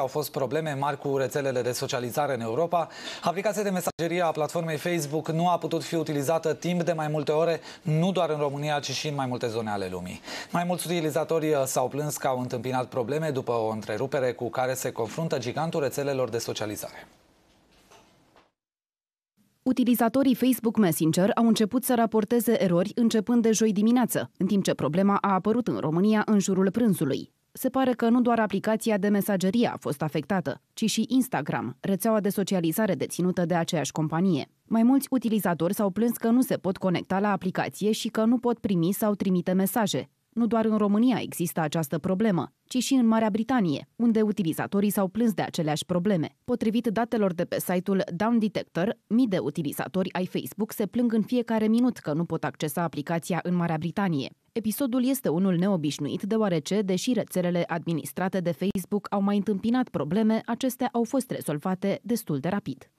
Au fost probleme mari cu rețelele de socializare în Europa. Aplicația de mesagerie a platformei Facebook nu a putut fi utilizată timp de mai multe ore, nu doar în România, ci și în mai multe zone ale lumii. Mai mulți utilizatori uh, s-au plâns că au întâmpinat probleme după o întrerupere cu care se confruntă gigantul rețelelor de socializare. Utilizatorii Facebook Messenger au început să raporteze erori începând de joi dimineață, în timp ce problema a apărut în România în jurul prânzului se pare că nu doar aplicația de mesagerie a fost afectată, ci și Instagram, rețeaua de socializare deținută de aceeași companie. Mai mulți utilizatori s-au plâns că nu se pot conecta la aplicație și că nu pot primi sau trimite mesaje. Nu doar în România există această problemă, ci și în Marea Britanie, unde utilizatorii s-au plâns de aceleași probleme. Potrivit datelor de pe site-ul Down Detector, mii de utilizatori ai Facebook se plâng în fiecare minut că nu pot accesa aplicația în Marea Britanie. Episodul este unul neobișnuit, deoarece, deși rețelele administrate de Facebook au mai întâmpinat probleme, acestea au fost rezolvate destul de rapid.